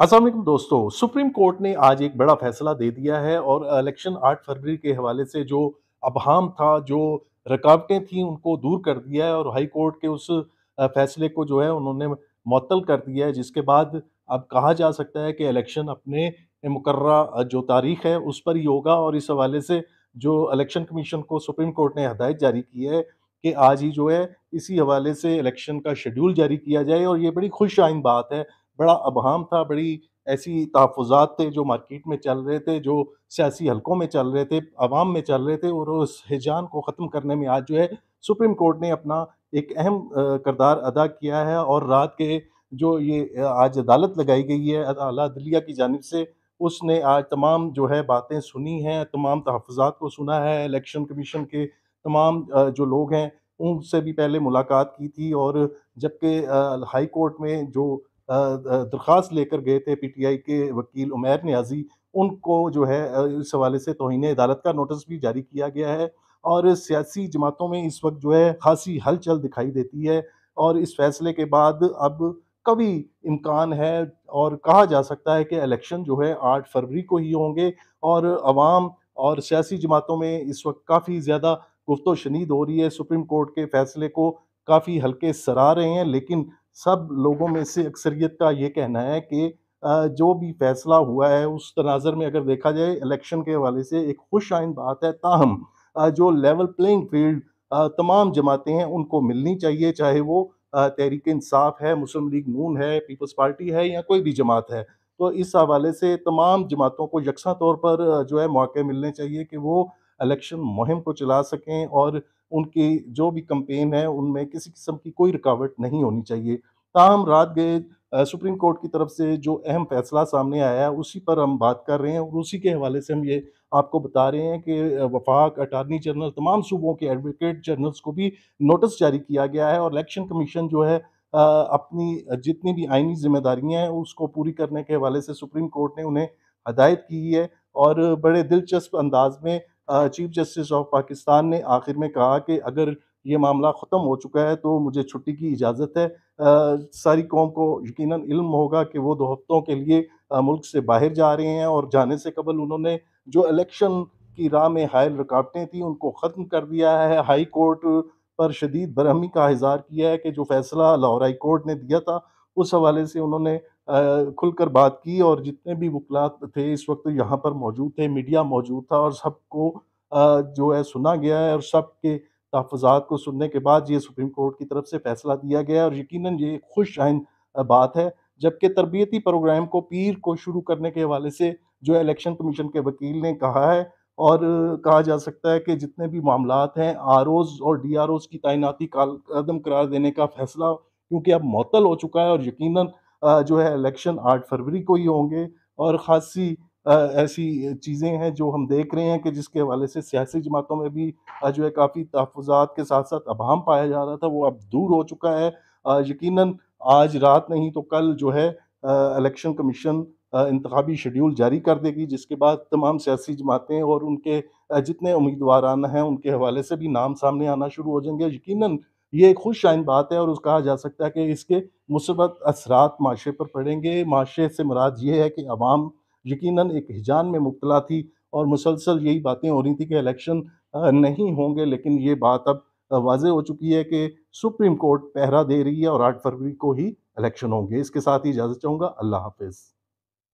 असल दोस्तों supreme court ने आज एक बड़ा फैसला दे दिया है और इलेक्शन 8 फरवरी के हवाले से जो अबहम था जो रुकावटें थी उनको दूर कर दिया है और हाई कोर्ट के उस फैसले को जो है उन्होंने मअतल कर दिया है जिसके बाद अब कहा जा सकता है कि इलेक्शन अपने मुकर जो तारीख है उस पर ही होगा और इस हवाले से जो इलेक्शन कमीशन को सुप्रीम कोर्ट ने हदायत जारी की है कि आज ही जो है इसी हवाले से इलेक्शन का शेड्यूल जारी किया जाए और ये बड़ी खुश आइन बात है बड़ा अबहम था बड़ी ऐसी तहफ़ात थे जो मार्केट में चल रहे थे जो सियासी हलकों में चल रहे थे आवाम में चल रहे थे और उस हिजान को ख़त्म करने में आज जो है सुप्रीम कोर्ट ने अपना एक अहम करदार अदा किया है और रात के जो ये आज अदालत लगाई गई है अला अदलिया की जानब से उसने आज तमाम जो है बातें सुनी हैं तमाम तहफ़ात को सुना है इलेक्शन कमीशन के तमाम जो लोग हैं उनसे भी पहले मुलाकात की थी और जबकि हाई कोर्ट में जो दरख्वास्त लेकर गए थे पीटीआई के वकील उमैर न्याजी उनको जो है इस हवाले से तोहन अदालत का नोटिस भी जारी किया गया है और सियासी जमातों में इस वक्त जो है खासी हलचल दिखाई देती है और इस फैसले के बाद अब कभी इम्कान है और कहा जा सकता है कि इलेक्शन जो है आठ फरवरी को ही होंगे और आवाम और सियासी जमातों में इस वक्त काफ़ी ज़्यादा गुफ्त शनीद हो रही है सुप्रीम कोर्ट के फैसले को काफ़ी हल्के सरा रहे हैं लेकिन सब लोगों में से अक्सरियत का ये कहना है कि जो भी फैसला हुआ है उस तनाजर में अगर देखा जाए इलेक्शन के हवाले से एक खुश आइन बात है ताहम जो लेवल प्लेइंग फील्ड तमाम जमातें हैं उनको मिलनी चाहिए चाहे वो तहरीक इंसाफ है मुस्लिम लीग नून है पीपल्स पार्टी है या कोई भी जमात है तो इस हवाले से तमाम जमातों को यकसा तौर पर जो है मौके मिलने चाहिए कि वो इलेक्शन मुहिम को चला सकें और उनकी जो भी कंपेन है उनमें किसी किस्म की कोई रुकावट नहीं होनी चाहिए ताहम रात गए सुप्रीम कोर्ट की तरफ से जो अहम फैसला सामने आया है उसी पर हम बात कर रहे हैं और उसी के हवाले से हम ये आपको बता रहे हैं कि वफाक अटारनी जनरल तमाम सूबों के एडवोकेट जनरल्स को भी नोटिस जारी किया गया है और इलेक्शन कमीशन जो है अपनी जितनी भी आइनी जिम्मेदारियाँ हैं उसको पूरी करने के हवाले से सुप्रीम कोर्ट ने उन्हें हदायत की है और बड़े दिलचस्प अंदाज में चीफ जस्टिस ऑफ पाकिस्तान ने आखिर में कहा कि अगर ये मामला ख़त्म हो चुका है तो मुझे छुट्टी की इजाज़त है आ, सारी कौम को यकीन इल्म होगा कि वो दो हफ्तों के लिए आ, मुल्क से बाहर जा रहे हैं और जाने से कबल उन्होंने जो इलेक्शन की राह में हायल रुकावटें थी उनको ख़त्म कर दिया है हाई कोर्ट पर शदीद बरहमी का इजहार किया है कि जो फैसला लाहौर हाई कोर्ट ने दिया था उस हवाले से उन्होंने खुलकर बात की और जितने भी वकलात थे इस वक्त यहाँ पर मौजूद थे मीडिया मौजूद था और सबको जो है सुना गया है और सब के तहफात को सुनने के बाद ये सुप्रीम कोर्ट की तरफ से फैसला दिया गया और यकीन ये खुश आइन बात है जबकि तरबियती प्रोग्राम को पीर को शुरू करने के हवाले से जो इलेक्शन कमीशन के वकील ने कहा है और कहा जा सकता है कि जितने भी मामला हैं आर और डी आर की तैनाती कदम करार देने का फैसला क्योंकि अब मअतल हो चुका है और यकीनन जो है इलेक्शन आठ फरवरी को ही होंगे और ख़ासी ऐसी चीज़ें हैं जो हम देख रहे हैं कि जिसके हवाले से सियासी जमातों में भी जो है काफ़ी तहफात के साथ साथ अभाम पाया जा रहा था वो अब दूर हो चुका है यकीन आज रात नहीं तो कल जो है इलेक्शन कमीशन इंतबी शेड्यूल जारी कर देगी जिसके बाद तमाम सियासी जमातें और उनके जितने उम्मीदवार आना हैं उनके हवाले से भी नाम सामने आना शुरू हो जाएंगे यकीनन ये एक खुश शाइन बात है और उस कहा जा सकता है कि इसके मुसबत असरात माशरे पर पड़ेंगे माशरे से मुराद ये है कि आवाम यकीनन एक हिजान में मुबतला थी और मुसलसल यही बातें हो रही थी कि इलेक्शन नहीं होंगे लेकिन ये बात अब वाज हो चुकी है कि सुप्रीम कोर्ट पहरा दे रही है और आठ फरवरी को ही इलेक्शन होंगे इसके साथ ही इजाज़त चाहूँगा अल्लाह हाफिज़